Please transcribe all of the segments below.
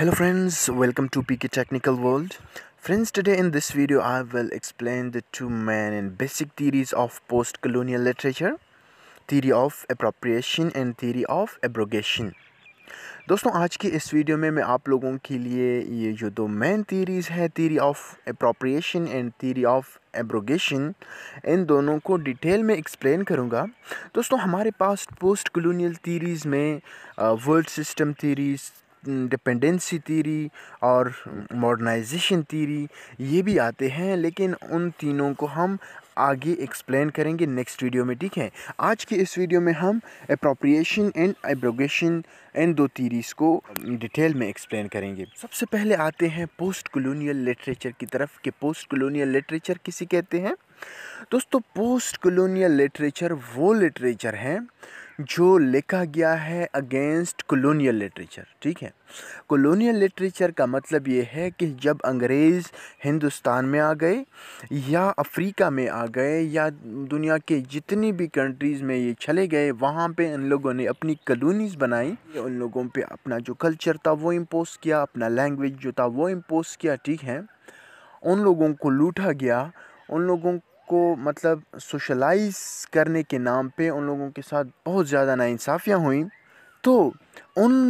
hello friends welcome to pk technical world friends today in this video i will explain the two main and basic theories of post-colonial literature theory of appropriation and theory of abrogation दोस्तों आज की इस video में मैं आप लोगों के लिए ये जो दो मेन थीरीज़ है theory of appropriation and theory of abrogation इन दोनों को डिटेल में एक्सप्लेन करूँगा दोस्तों हमारे पास पोस्ट कलोनियल थीरीज़ में world system theories dependency theory और मॉडर्नाइजेशन थीरी ये भी आते हैं लेकिन उन तीनों को हम आगे एक्सप्लेन करेंगे नेक्स्ट वीडियो में ठीक है आज के इस वीडियो में हम अप्रोप्रिएशन एंड एब्रोगेशन इन दो थीरीज़ को डिटेल में एक्सप्लेन करेंगे सबसे पहले आते हैं पोस्ट कॉलोनियल लिटरेचर की तरफ कि पोस्ट कॉलोनियल लिटरेचर किसी कहते हैं दोस्तों पोस्ट कॉलोनियल लिटरेचर वो लिटरेचर हैं जो लिखा गया है अगेंस्ट कॉलोनियल लिटरेचर ठीक है कॉलोनियल लिटरेचर का मतलब ये है कि जब अंग्रेज़ हिंदुस्तान में आ गए या अफ्रीका में आ गए या दुनिया के जितनी भी कंट्रीज़ में ये चले गए वहाँ पे इन लोगों ने अपनी कॉलोनीज़ बनाई उन लोगों पे अपना जो कल्चर था वो इम्पोज किया अपना लैंग्वेज जो था वो इम्पोज किया ठीक है उन लोगों को लूटा गया उन लोगों को मतलब सोशलाइज़ करने के नाम पे उन लोगों के साथ बहुत ज़्यादा नासाफियाँ हुई तो उन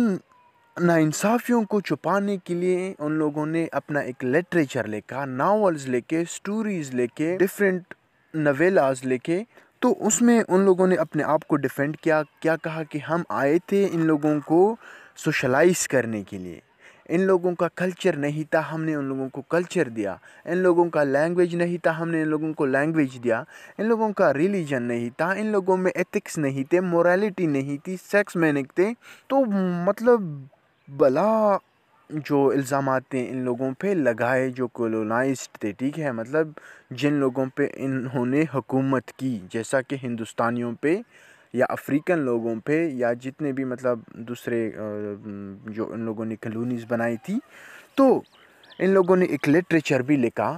नासाफ़ियों को छुपाने के लिए उन लोगों ने अपना एक लिटरेचर लेकर नावल्स लेके स्टोरीज़ लेके डिफरेंट नवेलाज लेके तो उसमें उन लोगों ने अपने आप को डिफेंड किया क्या कहा कि हम आए थे इन लोगों को सोशलाइज़ करने के लिए इन लोगों का कल्चर नहीं था हमने उन लोगों को कल्चर दिया इन लोगों का लैंग्वेज नहीं था हमने इन लोगों को लैंग्वेज दिया इन लोगों का रिलीजन नहीं था इन लोगों में एथिक्स नहीं थे मोरालिटी नहीं थी सेक्स मैनिक थे तो मतलब भला जो इल्ज़ाम थे इन लोगों पे लगाए जो कोलोनाइज थे ठीक है मतलब जिन लोगों पे इन्होंने हुकूमत की जैसा कि हिंदुस्तानियों पर या अफ़्रीकन लोगों पे या जितने भी मतलब दूसरे जो उन लोगों ने कलोनीज़ बनाई थी तो इन लोगों ने एक लिटरेचर भी लिखा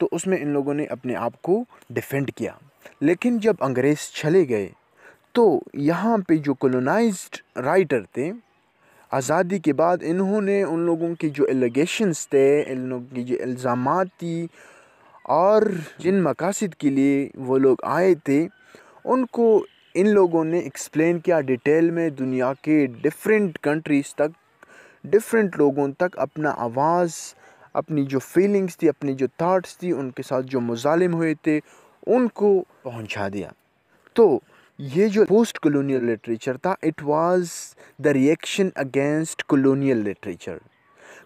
तो उसमें इन लोगों ने अपने आप को डिफेंड किया लेकिन जब अंग्रेज़ चले गए तो यहाँ पे जो कॉलोनाइज्ड राइटर थे आज़ादी के बाद इन्होंने उन लोगों की जो एलिगेशंस थे इन लोगों की जो इल्ज़ाम थी और जिन मकासद के लिए वो लोग आए थे उनको इन लोगों ने एक्सप्लेन किया डिटेल में दुनिया के डिफरेंट कंट्रीज़ तक डिफरेंट लोगों तक अपना आवाज़ अपनी जो फीलिंग्स थी अपनी जो थाट्स थी उनके साथ जो मुजालिम हुए थे उनको पहुंचा दिया तो ये जो पोस्ट कॉलोनियल लिटरेचर था it was the reaction against colonial literature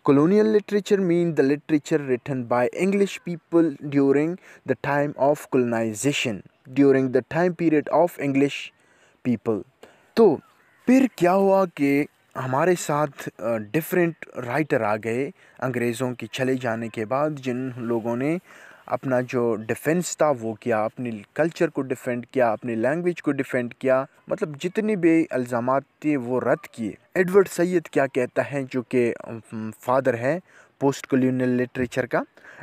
colonial literature mean the literature written by English people during the time of colonization during the time period of English people तो फिर क्या हुआ कि हमारे साथ different writer आ गए अंग्रेज़ों के चले जाने के बाद जिन लोगों ने अपना जो डिफेंस था वो किया अपने कल्चर को डिफेंड किया अपने लैंग्वेज को डिफेंड किया मतलब जितने भी अल्ज़ाम थे वो रद्द किए एडवर्ड सैद क्या कहता है जो कि फादर है पोस्ट कॉलोनियल लिटरेचर का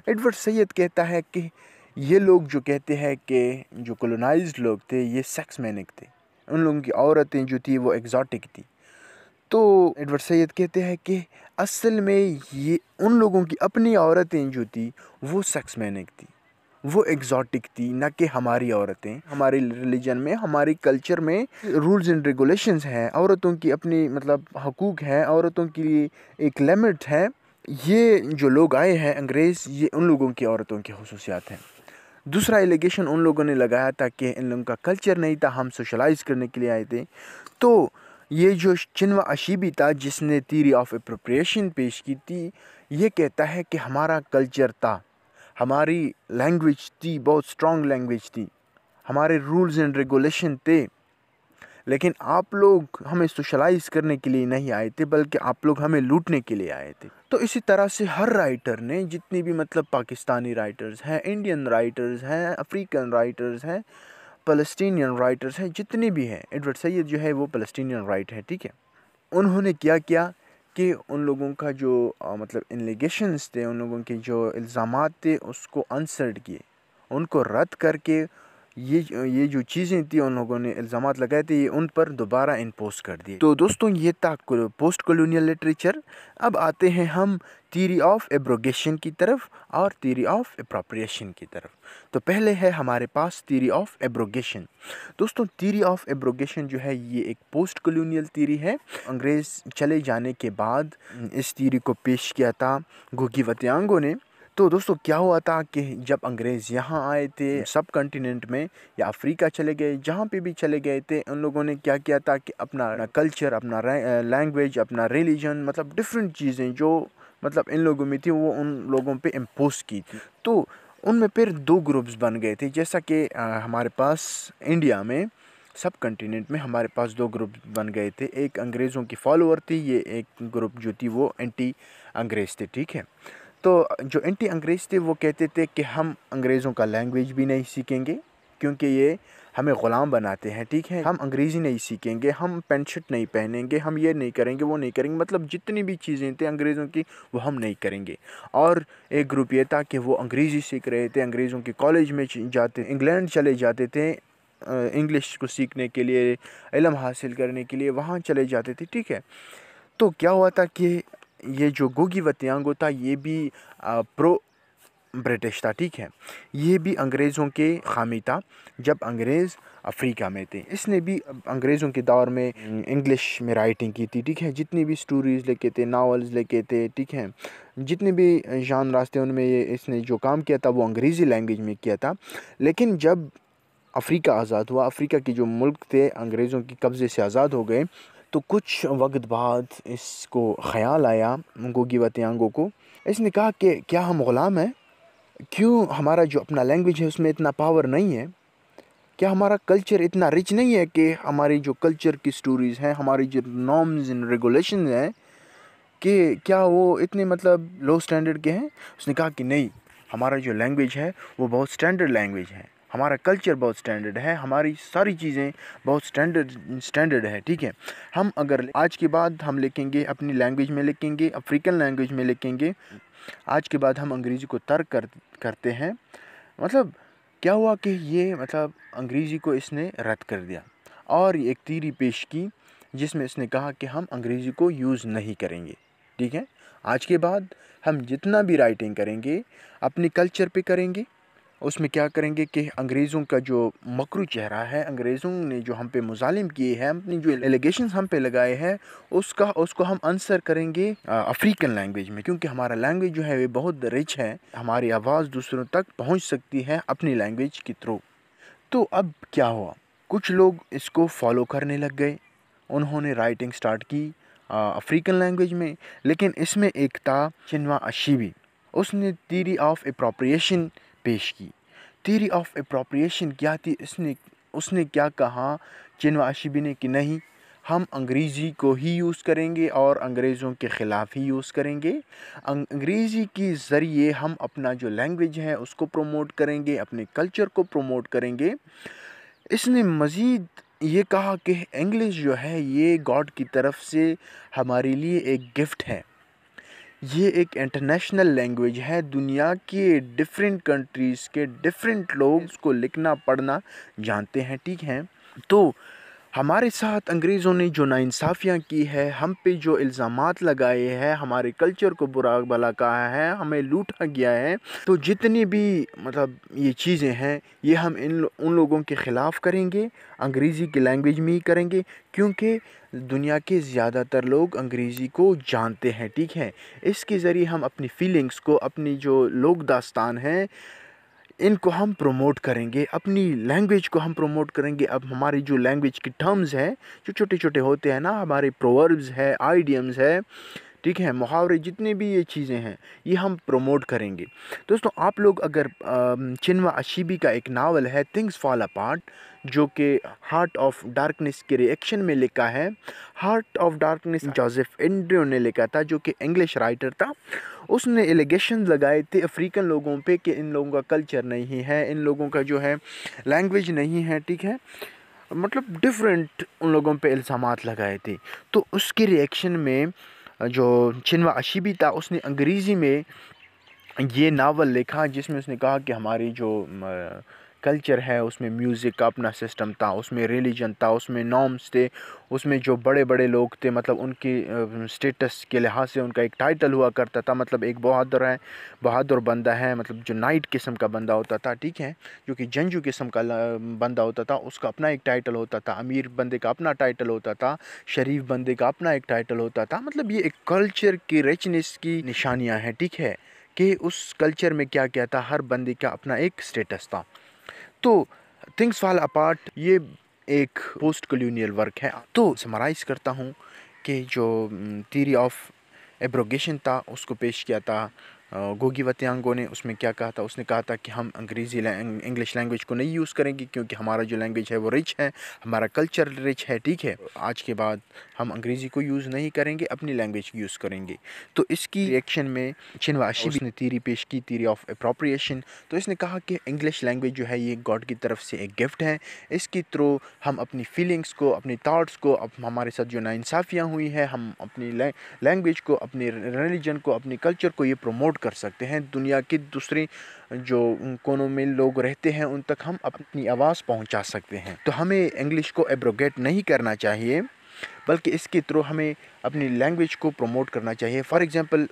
एडवर्ड सैद कहता है कि ये लोग जो कहते हैं कि जो कॉलोनाइज लोग थे ये सेक्स मैनिक थे उन लोगों की औरतें जो थी वो एग्जॉटिक थी तो एडवर्ड सैद कहते हैं कि असल में ये उन लोगों की अपनी औरतें जो थी वो सेक्स मैनिक थी वो एग्जॉटिक थी ना कि हमारी औरतें हमारे रिलीजन में हमारी कल्चर में रूल्स एंड रेगुलेशंस हैं औरतों की अपनी मतलब हकूक़ हैं औरतों के लिए एक लिमिट है ये जो लोग आए हैं अंग्रेज़ ये उन लोगों की औरतों की खसूसियात हैं दूसरा एलिगेशन उन लोगों ने लगाया था कि इन लोगों का कल्चर नहीं था हम सोशलाइज करने के लिए आए थे तो ये जो चिनवा अशीबी था जिसने थीरी ऑफ अप्रोप्रिएशन पेश की थी ये कहता है कि हमारा कल्चर था हमारी लैंग्वेज थी बहुत स्ट्रॉन्ग लैंग्वेज थी हमारे रूल्स एंड रेगुलेशन थे लेकिन आप लोग हमें सोशलाइज करने के लिए नहीं आए थे बल्कि आप लोग हमें लूटने के लिए आए थे तो इसी तरह से हर राइटर ने जितनी भी मतलब पाकिस्तानी राइटर्स हैं इंडियन राइटर्स हैं अफ्रीकन राइटर्स हैं फलस्तीनियन राइटर्स हैं जितने भी हैं एडवर्ड सैद जो है वो फलस्तीनियन राइट है ठीक है उन्होंने क्या किया कि उन लोगों का जो आ, मतलब इनलिगेशंस थे उन लोगों के जो इल्ज़ाम थे उसको अनसर्ड किए उनको रद्द करके ये ये जो चीज़ें थी उन लोगों ने इल्ज़ाम लगाए थे ये उन पर दोबारा इम्पोज कर दिए तो दोस्तों ये था पोस्ट कॉलोनियल लिटरेचर अब आते हैं हम थीरी ऑफ एब्रोगेशन की तरफ और थीरी ऑफ अप्रोप्रिएशन की तरफ तो पहले है हमारे पास थीरी ऑफ एब्रोगेशन दोस्तों थीरी ऑफ एब्रोगेशन जो है ये एक पोस्ट कॉलोनियल थीरी है अंग्रेज़ चले जाने के बाद इस थीरी को पेश किया था गुगी वत्यांगों ने तो दोस्तों क्या हुआ था कि जब अंग्रेज़ यहाँ आए थे सब कंटिनेंट में या अफ्रीका चले गए जहाँ पे भी चले गए थे उन लोगों ने क्या किया था कि अपना कल्चर अपना लैंग्वेज अपना रिलीजन मतलब डिफरेंट चीज़ें जो मतलब इन लोगों में थी वो उन लोगों पे इम्पोज की थी तो उनमें फिर दो ग्रुप्स बन गए थे जैसा कि हमारे पास इंडिया में सब कंटिनेंट में हमारे पास दो ग्रुप बन गए थे एक अंग्रेज़ों की फॉलोअर थी ये एक ग्रुप जो थी वो एंटी अंग्रेज़ थे ठीक है तो जो एंटी अंग्रेज़ थे वो कहते थे कि हम अंग्रेज़ों का लैंग्वेज भी नहीं सीखेंगे क्योंकि ये हमें ग़ुलाम बनाते हैं ठीक है हम अंग्रेज़ी नहीं सीखेंगे हम पेंट शर्ट नहीं पहनेंगे हम ये नहीं करेंगे वो नहीं करेंगे मतलब जितनी भी चीज़ें थी अंग्रेज़ों की वो हम नहीं करेंगे और एक ग्रुप ये था कि वो अंग्रेज़ी सीख रहे थे अंग्रेज़ों के कॉलेज में जाते इंग्लैंड चले जाते थे इंग्लिश को सीखने के लिए इलम हासिल करने के लिए वहाँ चले जाते थे ठीक है तो क्या हुआ था कि ये जो गोगी वत्यांगो था ये भी प्रो ब्रिटिश था ठीक है ये भी अंग्रेज़ों के खामी था जब अंग्रेज़ अफ्रीका में थे इसने भी अंग्रेज़ों के दौर में इंग्लिश में राइटिंग की थी ठीक है जितनी भी स्टोरीज़ लेके थे नावल्स लेके थे ठीक है जितने भी जान रास्ते उनमें ये इसने जो काम किया था वो अंग्रेज़ी लैंग्वेज में किया था लेकिन जब अफ्रीका आज़ाद हुआ अफ्रीका के जो मुल्क थे अंग्रेज़ों के कब्ज़े से आज़ाद हो गए तो कुछ वक्त बाद इसको ख़्याल आया गोगी वतियांगो को इसने कहा कि क्या हम ग़ुलाम हैं क्यों हमारा जो अपना लैंग्वेज है उसमें इतना पावर नहीं है क्या हमारा कल्चर इतना रिच नहीं है कि हमारी जो कल्चर की स्टोरीज़ हैं हमारी जो नॉर्म्स एंड रेगुलेशन हैं कि क्या वो इतने मतलब लो स्टैंडर्ड के हैं उसने कहा कि नहीं हमारा जो लैंग्वेज है वो बहुत स्टैंडर्ड लैंग्वेज है हमारा कल्चर बहुत स्टैंडर्ड है हमारी सारी चीज़ें बहुत स्टैंडर्ड स्टैंडर्ड है ठीक है हम अगर आज के बाद हम लिखेंगे अपनी लैंग्वेज में लिखेंगे अफ्रीकन लैंग्वेज में लिखेंगे आज के बाद हम अंग्रेज़ी को तर्क कर करते हैं मतलब क्या हुआ कि ये मतलब अंग्रेज़ी को इसने रद्द कर दिया और एक तीरी पेश की जिसमें इसने कहा कि हम अंग्रेज़ी को यूज़ नहीं करेंगे ठीक है आज के बाद हम जितना भी राइटिंग करेंगे अपने कल्चर पे करेंगे उसमें क्या करेंगे कि अंग्रेज़ों का जो मकरू चेहरा है अंग्रेज़ों ने जो हम पे मुजालिम किए हैं अपनी जो एलिगेशन हम पे लगाए हैं उसका उसको हम आंसर करेंगे अफ्रीकन लैंग्वेज में क्योंकि हमारा लैंग्वेज जो है वे बहुत रिच है हमारी आवाज़ दूसरों तक पहुँच सकती है अपनी लैंग्वेज के थ्रू तो अब क्या हुआ कुछ लोग इसको फॉलो करने लग गए उन्होंने राइटिंग स्टार्ट की अफ्रीकन लैंग्वेज में लेकिन इसमें एक था चिनवा अशीबी उसने थीरी ऑफ अप्रोप्रिएशन पेश की थीरी ऑफ अप्रोप्रिएशन क्या थी इसने उसने क्या कहा चिनवा अशिबी ने कि नहीं हम अंग्रेज़ी को ही यूज़ करेंगे और अंग्रेज़ों के ख़िलाफ़ ही यूज़ करेंगे अंग्रेज़ी के ज़रिए हम अपना जो लैंग्वेज है उसको प्रमोट करेंगे अपने कल्चर को प्रमोट करेंगे इसने मज़ीद ये कहा कि इंग्लिश जो है ये गॉड की तरफ से हमारे लिए एक गिफ्ट है ये एक इंटरनेशनल लैंग्वेज है दुनिया के डिफरेंट कंट्रीज़ के डिफरेंट लोग इसको लिखना पढ़ना जानते हैं ठीक है तो हमारे साथ अंग्रेज़ों ने जो नाानसाफ़ियाँ की है हम पे जो इल्ज़ाम लगाए हैं हमारे कल्चर को बुरा भला कहा है हमें लूटा गया है तो जितनी भी मतलब ये चीज़ें हैं ये हम इन उन लोगों के ख़िलाफ़ करेंगे अंग्रेज़ी की लैंग्वेज में ही करेंगे क्योंकि दुनिया के ज़्यादातर लोग अंग्रेज़ी को जानते हैं ठीक है इसके ज़रिए हम अपनी फीलिंग्स को अपनी जो लोक दास्तान है इनको हम प्रमोट करेंगे अपनी लैंग्वेज को हम प्रमोट करेंगे अब हमारी जो लैंग्वेज की टर्म्स हैं जो छोटे छोटे होते हैं ना हमारे प्रोवर्ब्स है आइडियम्स है ठीक है मुहावरे जितने भी ये चीज़ें हैं ये हम प्रमोट करेंगे दोस्तों आप लोग अगर चिनवा अशीबी का एक नावल है थिंग्स फॉल अपार्ट जो कि हार्ट ऑफ डार्कनेस के रिएक्शन में लिखा है हार्ट ऑफ डार्कनेस जोसेफ एंड्रियो ने लिखा था जो कि इंग्लिश राइटर था उसने एलिगेशन लगाए थे अफ्रीकन लोगों पे कि इन लोगों का कल्चर नहीं है इन लोगों का जो है लैंग्वेज नहीं है ठीक है मतलब डिफरेंट उन लोगों पे इल्ज़ाम लगाए थे तो उसके रिएक्शन में जो छिनवा अशीबी था उसने अंग्रेज़ी में ये नावल लिखा जिसमें उसने कहा कि हमारी जो कल्चर है उसमें म्यूज़िक का अपना सिस्टम था उसमें रिलीजन था उसमें नॉर्म्स थे उसमें जो बड़े बड़े लोग थे मतलब उनकी स्टेटस के लिहाज से उनका एक टाइटल हुआ करता था मतलब एक बहादुर है बहादुर बंदा है मतलब जो नाइट किस्म का बंदा होता था ठीक है जो कि जंजू किस्म का बंदा होता था उसका अपना एक टाइटल होता था अमीर बंदे का अपना टाइटल होता था शरीफ बंदे का अपना एक टाइटल होता था मतलब ये एक कल्चर की रिचनेस की निशानियाँ हैं ठीक है कि उस कल्चर में क्या क्या था हर बंदे का अपना एक स्टेटस था तो थिंग्स वाल अपार्ट ये एक पोस्ट कॉलोनियल वर्क है तो समराइज करता हूँ कि जो थीरी ऑफ एब्रोगेशन था उसको पेश किया था गोगी वत्यांगो ने उसमें क्या कहा था उसने कहा था कि हम अंग्रेज़ी इंग्लिश लैंग्वेज को नहीं यूज़ करेंगे क्योंकि हमारा जो लैंग्वेज है वो रिच है हमारा कल्चर रिच है ठीक है आज के बाद हम अंग्रेज़ी को यूज़ नहीं करेंगे अपनी लैंग्वेज यूज़ करेंगे तो इसकी रिएक्शन में चिनवाशी ने तीरी पेश की तीरी ऑफ अप्रोप्रिएशन तो इसने कहा कि इंग्लिश लैंग्वेज जो है ये गॉड की तरफ से एक गिफ्ट है इसके थ्रू हम अपनी फीलिंग्स को अपने थाट्स को अप, हमारे साथ जो नाइंसाफ़ियाँ हुई हैं हम अपनी लैंग्वेज को अपने रिलीजन को अपने कल्चर को ये प्रमोट एक्सपोर्ट कर सकते हैं दुनिया की दूसरी जो कोनों में लोग रहते हैं उन तक हम अपनी आवाज़ पहुंचा सकते हैं तो हमें इंग्लिश को एब्रोगेट नहीं करना चाहिए बल्कि इसके थ्रू हमें अपनी लैंग्वेज को प्रमोट करना चाहिए फॉर एग्ज़ाम्पल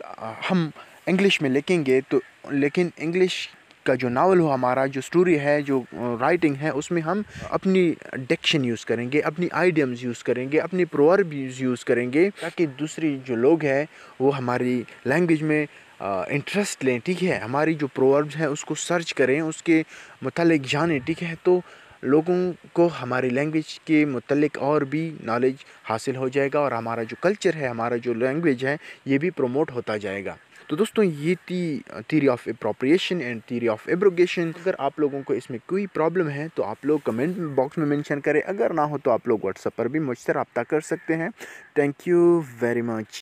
हम इंग्लिश में लिखेंगे तो लेकिन इंग्लिश का जो नावल हो हमारा जो स्टोरी है जो राइटिंग है उसमें हम अपनी डिक्शन यूज़ करेंगे अपनी आइडियम्स यूज़ करेंगे अपनी प्रोवर्ब यूज़ करेंगे ताकि दूसरी जो लोग हैं वो हमारी लैंग्वेज में इंटरेस्ट लें ठीक है हमारी जो प्रोवर्ब्स हैं उसको सर्च करें उसके मतलब जानें ठीक है तो लोगों को हमारी लैंग्वेज के मतलब और भी नॉलेज हासिल हो जाएगा और हमारा जो कल्चर है हमारा जो लैंग्वेज है ये भी प्रमोट होता जाएगा तो दोस्तों ये थी theory of appropriation and theory of abrogation अगर आप लोगों को इसमें कोई प्रॉब्लम है तो आप लोग कमेंट बॉक्स में मेंशन करें अगर ना हो तो आप लोग व्हाट्सएप पर भी मुझसे रबता कर सकते हैं थैंक यू वेरी मच